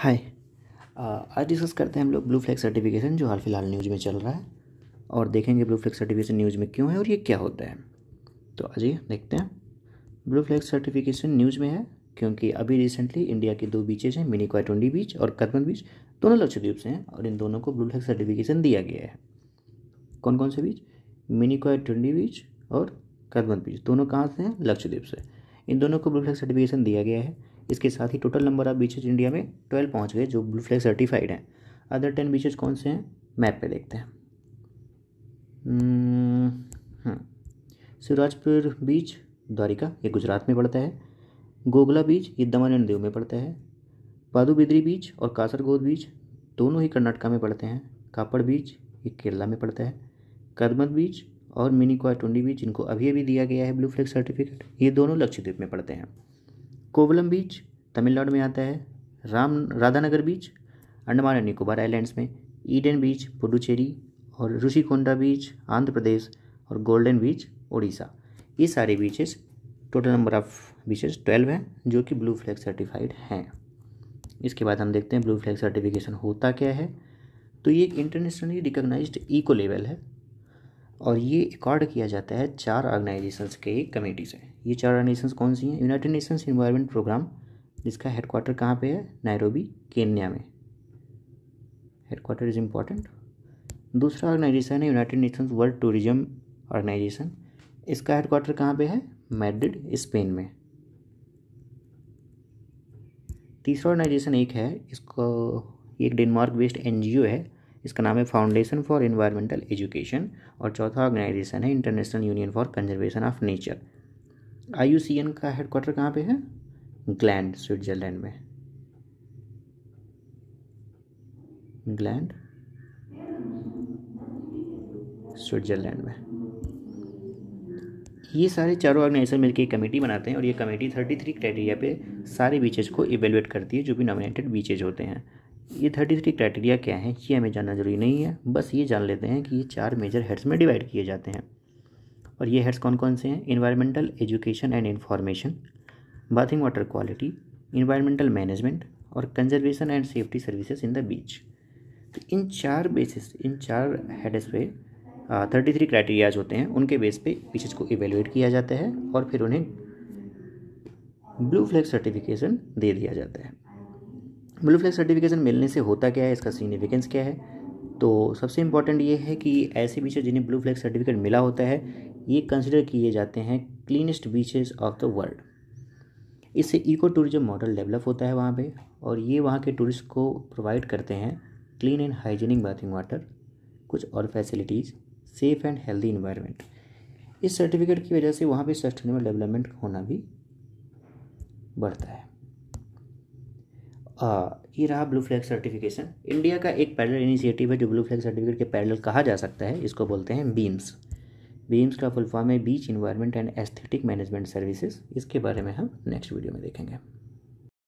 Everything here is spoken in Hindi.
हाय uh, आज डिस्कस करते हैं हम लोग ब्लू फ्लैग सर्टिफिकेशन जो हाल फिलहाल न्यूज़ में चल रहा है और देखेंगे ब्लू फ्लैग सर्टिफिकेशन न्यूज़ में क्यों है और ये क्या होता है तो आइए देखते हैं ब्लू फ्लैग सर्टिफिकेशन न्यूज़ में है क्योंकि अभी रिसेंटली इंडिया के दो बीचेज हैं मिनी क्वाटोंडी बीच और कर्मन बीच दोनों लक्षद्वीप से हैं और इन दोनों को ब्लू फ्लैग सर्टिफिकेशन दिया गया है कौन कौन से बीच मिनी क्वाटोंडी बीच और कर्मन बीच दोनों कहाँ से हैं लक्षद्वीप से इन दोनों को ब्लू फ्लैग सर्टिफिकेशन दिया गया है इसके साथ ही total number of beaches India में ट्वेल्व पहुँच गए जो ब्लू फ्लैग सर्टिफाइड हैं अदर टेन बीचेज कौन से हैं मैप पर देखते हैं सिराजपुर hmm, हाँ। बीच द्वारिका ये गुजरात में पड़ता है गोगला बीच ये दमन एंड में पड़ता है पादुबिद्री बीच और कासरगोद बीच दोनों ही कर्नाटका में पड़ते हैं कापड़ बीच ये केरला में पड़ता है कदमत बीच और मिनी क्वाटुंडी बीच इनको अभी अभी दिया गया है ब्लू फ्लैग सर्टिफिकेट ये दोनों लक्षद्वीप में पड़ते हैं कोवलम बीच तमिलनाडु में आता है Ram Radhanagar beach Andaman and Nicobar islands में ईडन बीच पुडुचेरी और ऋषिकोंडा बीच आंध्र प्रदेश और गोल्डन बीच उड़ीसा ये सारे beaches total number of beaches twelve हैं जो कि ब्लू फ्लैग सर्टिफाइड हैं इसके बाद हम देखते हैं ब्लू फ्लैग सर्टिफिकेशन होता क्या है तो ये एक इंटरनेशनली रिकग्नाइज्ड इको लेवल है और ये रिकॉर्ड किया जाता है चार ऑर्गेनाइजेशंस के कमेटी से ये चार ऑर्गेनाइजेशंस कौन सी हैं यूनाइटेड नेशंस इन्वायरमेंट प्रोग्राम जिसका हेडक्वार्टर कहाँ पे है नायरोबी केन्या में हेडक्वार्टर इज़ इम्पॉर्टेंट दूसरा ऑर्गेनाइजेशन है United Nations world tourism organisation इसका हेडक्वार्टर कहाँ पर है मैड्रिड स्पेन में तीसरा ऑर्गेनाइजेशन एक है इसको एक डेनमार्क बेस्ड एनजीओ है इसका नाम है फाउंडेशन फॉर इन्वायरमेंटल एजुकेशन और चौथा ऑर्गेनाइजेशन है international union for conservation of nature आई का हेडक्वार्टर कहाँ पे है ग्लैंड स्विट्जरलैंड में ग्लैंड स्विट्जरलैंड में ये सारे चारों ऑर्गेनाइजेशन मिलकर कमेटी बनाते हैं और ये कमेटी थर्टी थ्री क्राइटेरिया पे सारे बीचेज को इवेलुएट करती है जो भी नॉमिनेटेड बीचेज होते हैं ये थर्टी थ्री क्राइटेरिया क्या है ये हमें जानना जरूरी नहीं है बस ये जान लेते हैं कि ये चार मेजर हेड्स में डिवाइड किए जाते हैं और ये हेड्स कौन कौन से हैं environmental education and information bathing water quality environmental management और conservation and safety services in the beach तो इन चार बेसिस इन चार हेड्स पे थर्टी थ्री क्राइटेरियाज होते हैं उनके बेस पे बीचेस को इवेलुएट किया जाता है और फिर उन्हें ब्लू फ्लैग सर्टिफिकेशन दे दिया जाता है ब्लू फ्लैग सर्टिफिकेशन मिलने से होता क्या है इसका सिग्निफिकेंस क्या है तो सबसे इम्पॉर्टेंट ये है कि ऐसे बीचेज जिन्हें ब्लू फ्लैग सर्टिफिकेट मिला होता है ये कंसिडर किए जाते हैं cleanest beaches of the world इससे इको टूरिज्म मॉडल डेवलप होता है वहाँ पे और ये वहाँ के टूरिस्ट को प्रोवाइड करते हैं clean and hygienic bathing water कुछ और facilities safe and healthy environment इस सर्टिफिकेट की वजह से वहाँ पे सस्टेनेबल डेवलपमेंट होना भी बढ़ता है ये रहा ब्लू फ्लैग सर्टिफिकेशन इंडिया का एक पैरल इनिशिएटिव है जो ब्लू फ्लैग सर्टिफिकेट के पैरल कहा जा सकता है इसको बोलते हैं बीम्स बीम्स का फुल फॉर्म है beach environment and aesthetic management services इसके बारे में हम नेक्स्ट वीडियो में देखेंगे